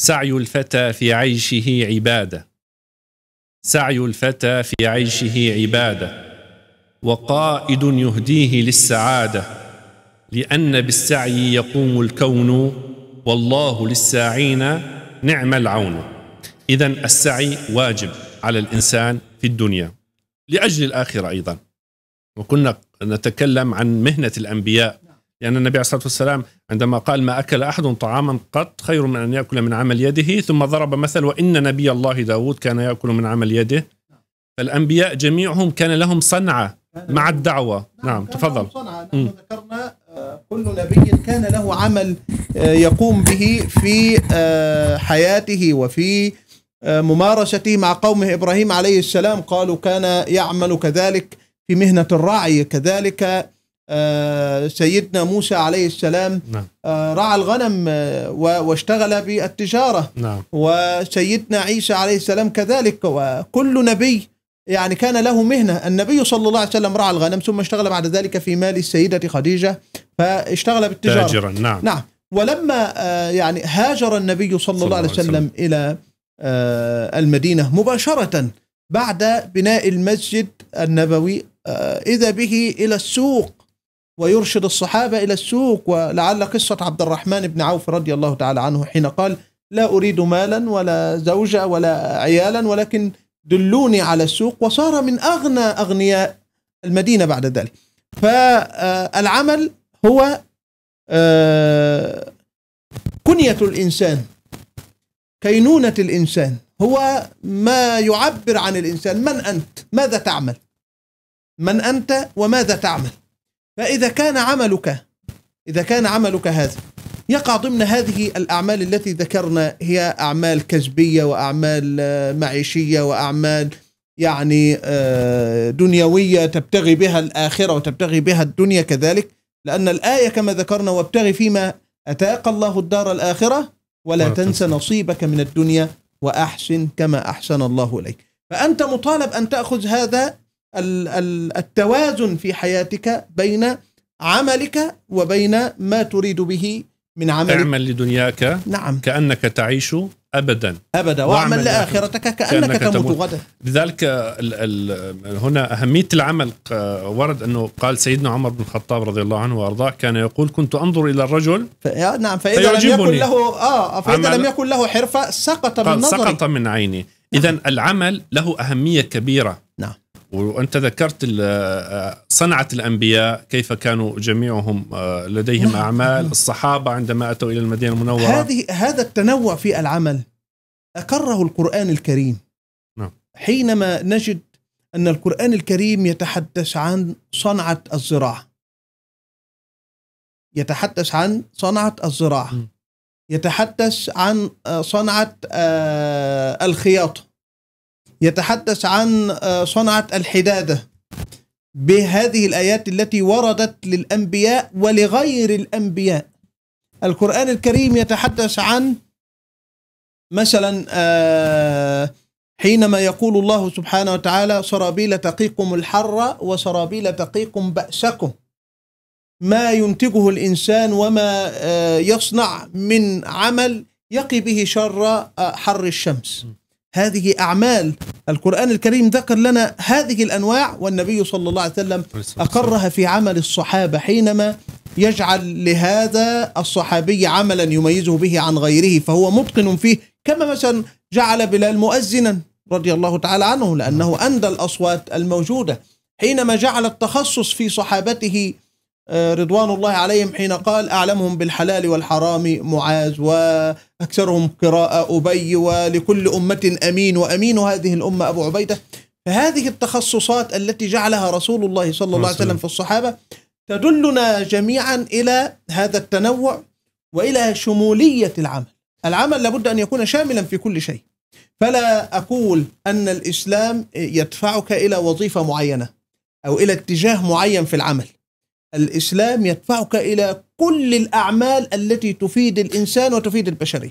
سعي الفتى في عيشه عباده سعي الفتى في عيشه عباده وقائد يهديه للسعاده لان بالسعي يقوم الكون والله للساعين نعم العون اذا السعي واجب على الانسان في الدنيا لاجل الاخره ايضا وكنا نتكلم عن مهنه الانبياء لأن يعني النبي عليه الصلاة والسلام عندما قال ما أكل أحد طعاما قط خير من أن يأكل من عمل يده ثم ضرب مثل وإن نبي الله داود كان يأكل من عمل يده فالأنبياء جميعهم كان لهم صنعة مع الدعوة نعم, نعم. تفضل صنعة نحن ذكرنا آه، كل نبي كان له عمل آه، يقوم به في آه، حياته وفي ممارسته مع قومه إبراهيم عليه السلام قالوا كان يعمل كذلك في مهنة الراعي كذلك آه، سيدنا موسى عليه السلام نعم. آه، رعى الغنم آه، واشتغل بالتجارة نعم. وسيدنا عيسى عليه السلام كذلك وكل نبي يعني كان له مهنة النبي صلى الله عليه وسلم رعى الغنم ثم اشتغل بعد ذلك في مال السيدة خديجة فاشتغل بالتجارة تاجرا نعم نعم ولما يعني هاجر النبي صلى, صلى الله عليه وسلم, وسلم إلى المدينة مباشرة بعد بناء المسجد النبوي إذا به إلى السوق ويرشد الصحابة إلى السوق ولعل قصة عبد الرحمن بن عوف رضي الله تعالى عنه حين قال لا أريد مالا ولا زوجة ولا عيالا ولكن دلوني على السوق وصار من أغنى أغنياء المدينة بعد ذلك فالعمل هو آه، كنية الإنسان كينونة الإنسان هو ما يعبر عن الإنسان من أنت ماذا تعمل من أنت وماذا تعمل فإذا كان عملك إذا كان عملك هذا يقع ضمن هذه الأعمال التي ذكرنا هي أعمال كسبية وأعمال آه، معيشية وأعمال يعني آه، دنيوية تبتغي بها الآخرة وتبتغي بها الدنيا كذلك لأن الآية كما ذكرنا وابتغي فيما أتاك الله الدار الآخرة ولا تنس نصيبك من الدنيا وأحسن كما أحسن الله إليك فأنت مطالب أن تأخذ هذا التوازن في حياتك بين عملك وبين ما تريد به من عملك اعمل لدنياك نعم كأنك تعيش أبدا أبدا واعمل لآخرتك كأنك, كأنك تموت غدا لذلك الـ الـ هنا أهمية العمل ورد أنه قال سيدنا عمر بن الخطاب رضي الله عنه وأرضاه كان يقول كنت أنظر إلى الرجل ف... نعم فإذا لم يكن له آه فإذا لم يكن له حرفة سقط من نظري سقط من عيني إذا نعم. العمل له أهمية كبيرة وانت ذكرت صنعه الانبياء كيف كانوا جميعهم آه، لديهم نعم. اعمال الصحابه عندما اتوا الى المدينه المنوره هذه هذا التنوع في العمل اقره القران الكريم نعم. حينما نجد ان القران الكريم يتحدث عن صنعه الزراعه يتحدث عن صنعه الزراعه م. يتحدث عن آه، صنعه آه، الخياطه يتحدث عن آه، صنعة الحدادة بهذه الآيات التي وردت للأنبياء ولغير الأنبياء القرآن الكريم يتحدث عن مثلا آه، حينما يقول الله سبحانه وتعالى سرابيل تقيكم الحر وسرابيل تقيكم بأسكم ما ينتجه الإنسان وما آه، يصنع من عمل يقي به شر حر الشمس هذه أعمال القرآن الكريم ذكر لنا هذه الأنواع والنبي صلى الله عليه وسلم أقرها في عمل الصحابة حينما يجعل لهذا الصحابي عملا يميزه به عن غيره فهو متقن فيه كما مثلا جعل بلال مؤذنا رضي الله تعالى عنه لأنه أندى الأصوات الموجودة حينما جعل التخصص في صحابته آه، رضوان الله عليهم حين قال أعلمهم بالحلال والحرام معاذ وأكثرهم قراءة أبي ولكل أمة أمين وأمين هذه الأمة أبو عبيدة فهذه التخصصات التي جعلها رسول الله صلى الله عليه وسلم نعم. في الصحابة تدلنا جميعا إلى هذا التنوع وإلى شمولية العمل العمل لابد أن يكون شاملا في كل شيء فلا أقول أن الإسلام يدفعك إلى وظيفة معينة أو إلى اتجاه معين في العمل الإسلام يدفعك إلى كل الأعمال التي تفيد الإنسان وتفيد البشرية